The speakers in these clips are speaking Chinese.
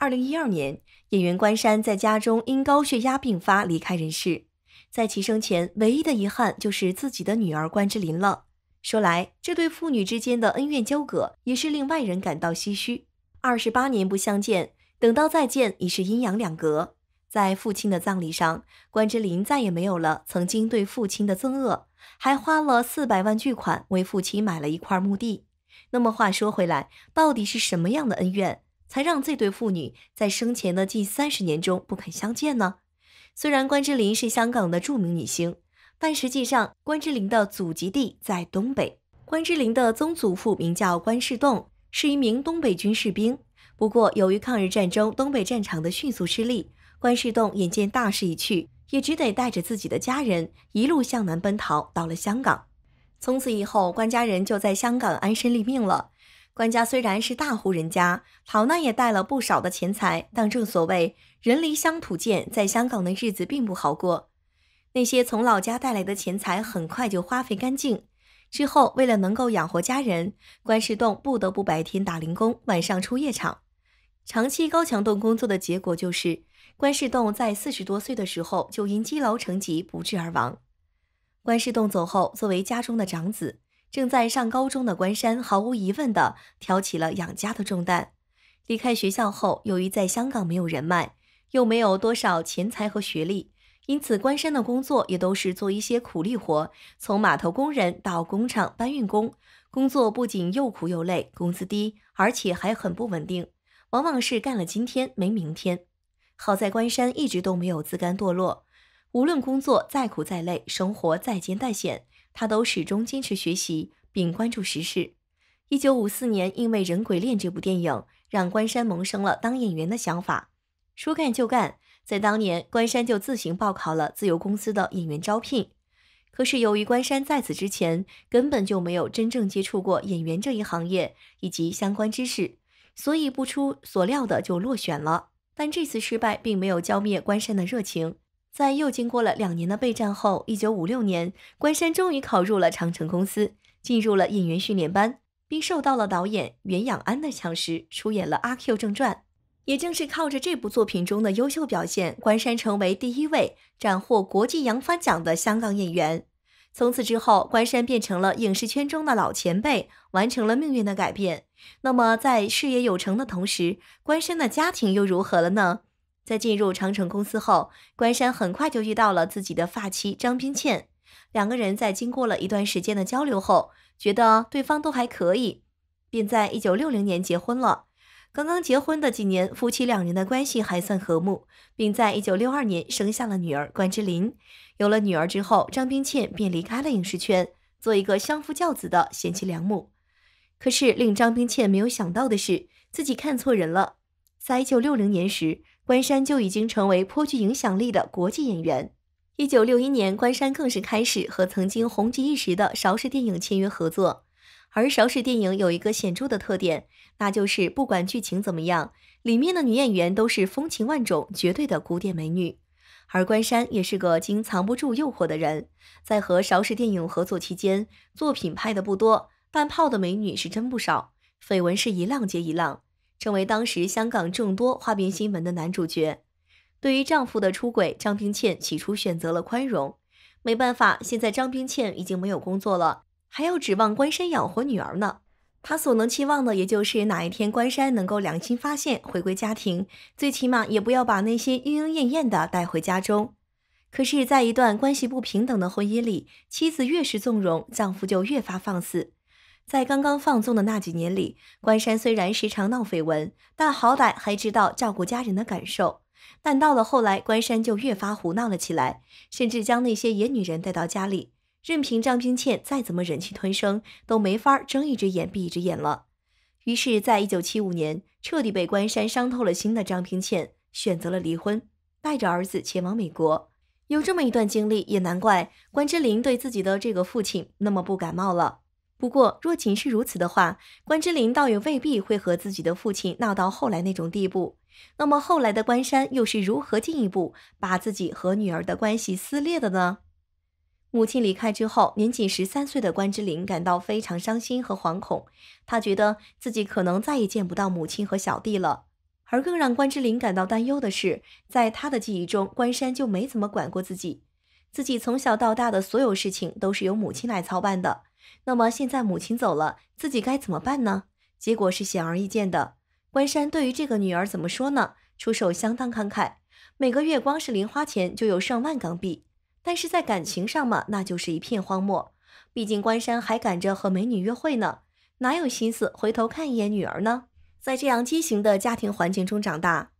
二零一二年，演员关山在家中因高血压病发离开人世，在其生前唯一的遗憾就是自己的女儿关之琳了。说来，这对父女之间的恩怨纠葛也是令外人感到唏嘘。二十八年不相见，等到再见已是阴阳两隔。在父亲的葬礼上，关之琳再也没有了曾经对父亲的憎恶，还花了四百万巨款为父亲买了一块墓地。那么话说回来，到底是什么样的恩怨？才让这对父女在生前的近三十年中不肯相见呢？虽然关之琳是香港的著名女星，但实际上关之琳的祖籍地在东北。关之琳的曾祖父名叫关世栋，是一名东北军士兵。不过，由于抗日战争东北战场的迅速失利，关世栋眼见大势已去，也只得带着自己的家人一路向南奔逃，到了香港。从此以后，关家人就在香港安身立命了。官家虽然是大户人家，逃难也带了不少的钱财，但正所谓人离乡土贱，在香港的日子并不好过。那些从老家带来的钱财很快就花费干净。之后，为了能够养活家人，关世栋不得不白天打零工，晚上出夜场。长期高强度工作的结果就是，关世栋在四十多岁的时候就因积劳成疾不治而亡。关世栋走后，作为家中的长子。正在上高中的关山，毫无疑问地挑起了养家的重担。离开学校后，由于在香港没有人脉，又没有多少钱财和学历，因此关山的工作也都是做一些苦力活，从码头工人到工厂搬运工。工作不仅又苦又累，工资低，而且还很不稳定，往往是干了今天没明天。好在关山一直都没有自甘堕落，无论工作再苦再累，生活再艰再险。他都始终坚持学习并关注时事。一九五四年，因为《人鬼恋》这部电影，让关山萌生了当演员的想法。说干就干，在当年，关山就自行报考了自由公司的演员招聘。可是由于关山在此之前根本就没有真正接触过演员这一行业以及相关知识，所以不出所料的就落选了。但这次失败并没有浇灭关山的热情。在又经过了两年的备战后，一九五六年，关山终于考入了长城公司，进入了演员训练班，并受到了导演袁仰安的赏识，出演了《阿 Q 正传》。也正是靠着这部作品中的优秀表现，关山成为第一位斩获国际扬帆奖的香港演员。从此之后，关山变成了影视圈中的老前辈，完成了命运的改变。那么，在事业有成的同时，关山的家庭又如何了呢？在进入长城公司后，关山很快就遇到了自己的发妻张冰倩，两个人在经过了一段时间的交流后，觉得对方都还可以，便在一九六零年结婚了。刚刚结婚的几年，夫妻两人的关系还算和睦，并在一九六二年生下了女儿关之琳。有了女儿之后，张冰倩便离开了影视圈，做一个相夫教子的贤妻良母。可是令张冰倩没有想到的是，自己看错人了，在一九六零年时。关山就已经成为颇具影响力的国际演员。一九六一年，关山更是开始和曾经红极一时的邵氏电影签约合作。而邵氏电影有一个显著的特点，那就是不管剧情怎么样，里面的女演员都是风情万种，绝对的古典美女。而关山也是个经藏不住诱惑的人。在和邵氏电影合作期间，作品拍的不多，但泡的美女是真不少，绯闻是一浪接一浪。成为当时香港众多花边新闻的男主角。对于丈夫的出轨，张冰倩起初选择了宽容。没办法，现在张冰倩已经没有工作了，还要指望关山养活女儿呢。她所能期望的，也就是哪一天关山能够良心发现，回归家庭，最起码也不要把那些莺莺燕燕的带回家中。可是，在一段关系不平等的婚姻里，妻子越是纵容，丈夫就越发放肆。在刚刚放纵的那几年里，关山虽然时常闹绯闻，但好歹还知道照顾家人的感受。但到了后来，关山就越发胡闹了起来，甚至将那些野女人带到家里，任凭张冰倩再怎么忍气吞声，都没法睁一只眼闭一只眼了。于是，在一九七五年，彻底被关山伤透了心的张冰倩选择了离婚，带着儿子前往美国。有这么一段经历，也难怪关之琳对自己的这个父亲那么不感冒了。不过，若仅是如此的话，关之琳倒也未必会和自己的父亲闹到后来那种地步。那么后来的关山又是如何进一步把自己和女儿的关系撕裂的呢？母亲离开之后，年仅十三岁的关之琳感到非常伤心和惶恐，她觉得自己可能再也见不到母亲和小弟了。而更让关之琳感到担忧的是，在她的记忆中，关山就没怎么管过自己，自己从小到大的所有事情都是由母亲来操办的。那么现在母亲走了，自己该怎么办呢？结果是显而易见的。关山对于这个女儿怎么说呢？出手相当慷慨，每个月光是零花钱就有上万港币。但是在感情上嘛，那就是一片荒漠。毕竟关山还赶着和美女约会呢，哪有心思回头看一眼女儿呢？在这样畸形的家庭环境中长大，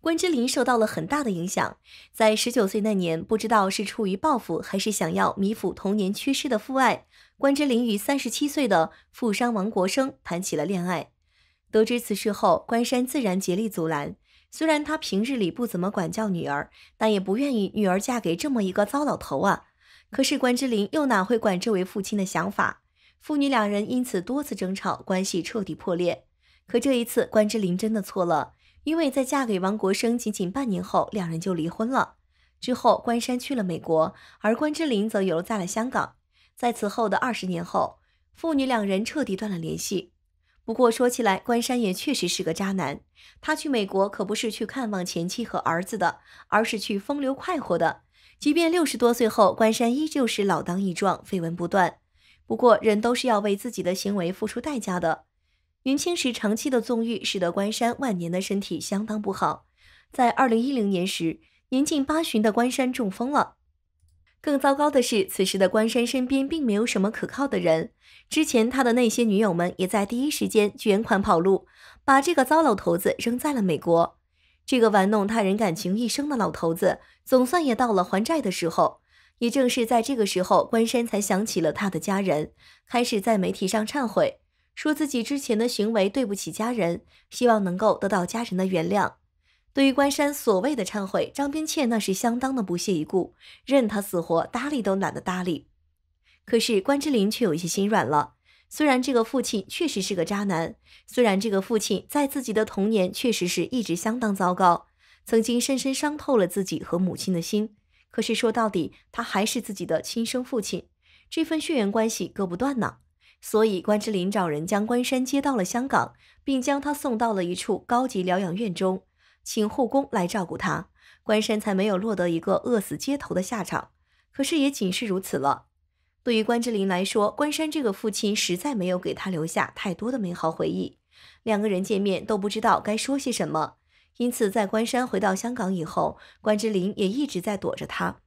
关之琳受到了很大的影响。在十九岁那年，不知道是出于报复，还是想要弥补童年缺失的父爱。关之琳与三十七岁的富商王国生谈起了恋爱，得知此事后，关山自然竭力阻拦。虽然他平日里不怎么管教女儿，但也不愿意女儿嫁给这么一个糟老头啊。可是关之琳又哪会管这位父亲的想法？父女两人因此多次争吵，关系彻底破裂。可这一次，关之琳真的错了，因为在嫁给王国生仅仅半年后，两人就离婚了。之后，关山去了美国，而关之琳则留在了香港。在此后的二十年后，父女两人彻底断了联系。不过说起来，关山也确实是个渣男。他去美国可不是去看望前妻和儿子的，而是去风流快活的。即便六十多岁后，关山依旧是老当益壮，绯闻不断。不过人都是要为自己的行为付出代价的。年轻时长期的纵欲，使得关山万年的身体相当不好。在二零一零年时，年近八旬的关山中风了。更糟糕的是，此时的关山身边并没有什么可靠的人。之前他的那些女友们也在第一时间卷款跑路，把这个糟老头子扔在了美国。这个玩弄他人感情一生的老头子，总算也到了还债的时候。也正是在这个时候，关山才想起了他的家人，开始在媒体上忏悔，说自己之前的行为对不起家人，希望能够得到家人的原谅。对于关山所谓的忏悔，张冰倩那是相当的不屑一顾，任他死活搭理都懒得搭理。可是关之琳却有些心软了。虽然这个父亲确实是个渣男，虽然这个父亲在自己的童年确实是一直相当糟糕，曾经深深伤透了自己和母亲的心。可是说到底，他还是自己的亲生父亲，这份血缘关系割不断呢。所以关之琳找人将关山接到了香港，并将他送到了一处高级疗养院中。请护工来照顾他，关山才没有落得一个饿死街头的下场。可是也仅是如此了。对于关之琳来说，关山这个父亲实在没有给她留下太多的美好回忆。两个人见面都不知道该说些什么，因此在关山回到香港以后，关之琳也一直在躲着他。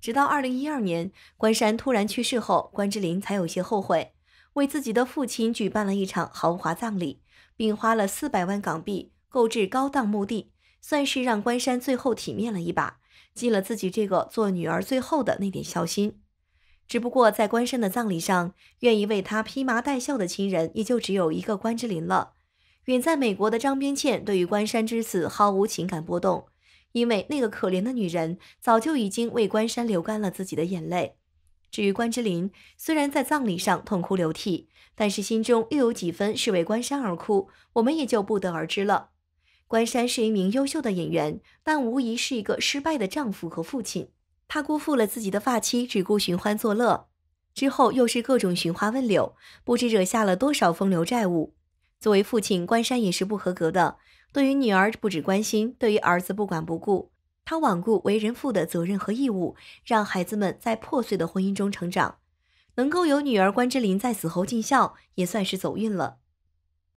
直到二零一二年关山突然去世后，关之琳才有些后悔，为自己的父亲举办了一场豪华葬礼，并花了四百万港币购置高档墓地。算是让关山最后体面了一把，尽了自己这个做女儿最后的那点孝心。只不过在关山的葬礼上，愿意为他披麻戴孝的亲人也就只有一个关之琳了。远在美国的张冰倩对于关山之死毫无情感波动，因为那个可怜的女人早就已经为关山流干了自己的眼泪。至于关之琳，虽然在葬礼上痛哭流涕，但是心中又有几分是为关山而哭，我们也就不得而知了。关山是一名优秀的演员，但无疑是一个失败的丈夫和父亲。他辜负了自己的发妻，只顾寻欢作乐，之后又是各种寻花问柳，不知惹下了多少风流债务。作为父亲，关山也是不合格的。对于女儿不止关心，对于儿子不管不顾，他罔顾为人父的责任和义务，让孩子们在破碎的婚姻中成长。能够有女儿关之琳在死后尽孝，也算是走运了。